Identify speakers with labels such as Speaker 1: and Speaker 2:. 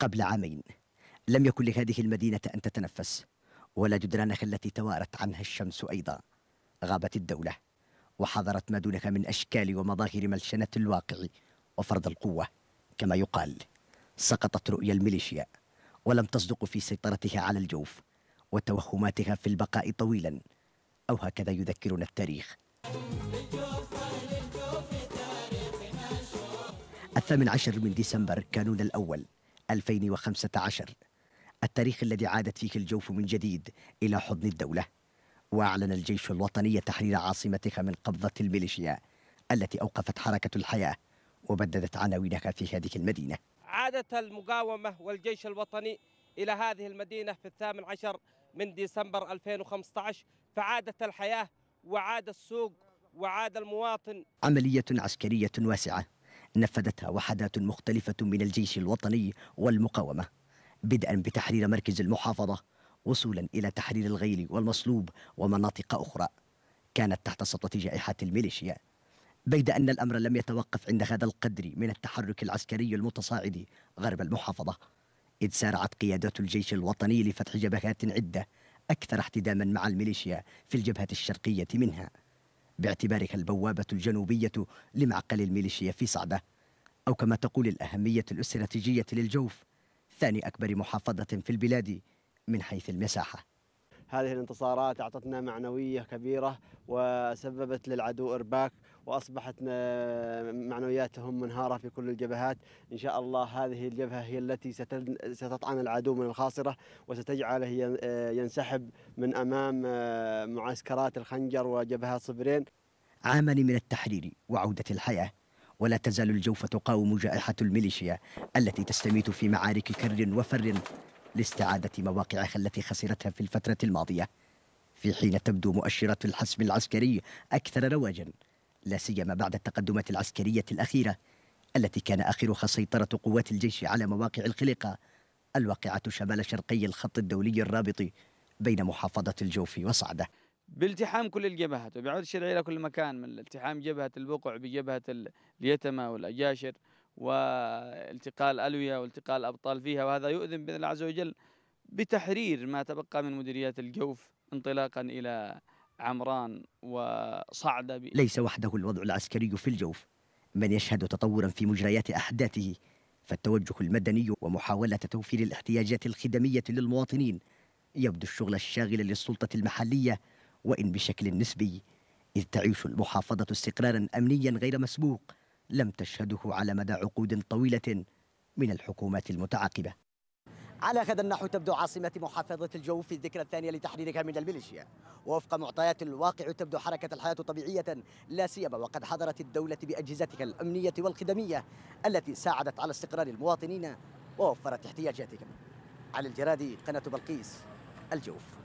Speaker 1: قبل عامين لم يكن لهذه المدينة أن تتنفس ولا جدرانها التي توارت عنها الشمس أيضا غابت الدولة وحضرت ما دونها من أشكال ومظاهر ملشنة الواقع وفرض القوة كما يقال سقطت رؤيا الميليشيا ولم تصدق في سيطرتها على الجوف وتوهماتها في البقاء طويلا أو هكذا يذكرنا التاريخ الثامن عشر من ديسمبر كانون الأول 2015 التاريخ الذي عادت فيه الجوف من جديد إلى حضن الدولة وأعلن الجيش الوطني تحرير عاصمتها من قبضة الميليشيا التي أوقفت حركة الحياة وبددت عناوينها في هذه المدينة
Speaker 2: عادت المقاومة والجيش الوطني إلى هذه المدينة في الثامن عشر من ديسمبر 2015 فعادت الحياة وعاد السوق وعاد المواطن
Speaker 1: عملية عسكرية واسعة نفذتها وحدات مختلفة من الجيش الوطني والمقاومة بدءا بتحرير مركز المحافظة وصولا إلى تحرير الغيل والمصلوب ومناطق أخرى كانت تحت سطوة جائحة الميليشيا بيد أن الأمر لم يتوقف عند هذا القدر من التحرك العسكري المتصاعد غرب المحافظة إذ سارعت قيادات الجيش الوطني لفتح جبهات عدة أكثر احتداما مع الميليشيا في الجبهة الشرقية منها باعتبارها البوابة الجنوبية لمعقل الميليشيا في صعدة أو كما تقول الأهمية الاستراتيجية للجوف ثاني أكبر محافظة في البلاد من حيث المساحة
Speaker 3: هذه الانتصارات أعطتنا معنوية كبيرة وسببت للعدو إرباك وأصبحت معنوياتهم منهارة في كل الجبهات إن شاء الله هذه الجبهة هي التي ستطعن العدو من الخاصرة وستجعله آه، ينسحب من أمام آه، معسكرات الخنجر وجبهات صبرين
Speaker 1: عامان من التحرير وعودة الحياة ولا تزال الجوف تقاوم جائحة الميليشيا التي تستميت في معارك كر وفر لاستعادة مواقعها التي خسرتها في الفترة الماضية في حين تبدو مؤشرات الحسم العسكري أكثر رواجا لا سيما بعد التقدمات العسكرية الأخيرة التي كان آخرها سيطرة قوات الجيش على مواقع الخليقة الواقعة شمال شرقي الخط الدولي الرابط بين محافظة الجوف وصعدة
Speaker 2: بالتحام كل الجبهات وبعود الشرعي إلى كل مكان من التحام جبهة البقع بجبهة اليتمة والأجاشر والتقاء الألوية والتقاء الأبطال فيها وهذا يؤذن بإذن الله عز وجل بتحرير ما تبقى من مديريات الجوف انطلاقا إلى عمران وصعدة ليس
Speaker 1: وحده الوضع العسكري في الجوف من يشهد تطورا في مجريات أحداثه فالتوجه المدني ومحاولة توفير الاحتياجات الخدمية للمواطنين يبدو الشغل الشاغل للسلطة المحلية وإن بشكل نسبي إذ تعيش المحافظة استقرارا أمنيا غير مسبوق لم تشهده على مدى عقود طويلة من الحكومات المتعاقبة على هذا النحو تبدو عاصمة محافظة الجو في الذكرى الثانية لتحريرها من الميليشيا ووفق معطيات الواقع تبدو حركة الحياة طبيعية لا سيما وقد حضرت الدولة بأجهزتها الأمنية والخدمية التي ساعدت على استقرار المواطنين ووفرت احتياجاتهم على الجرادي قناة بلقيس الجوف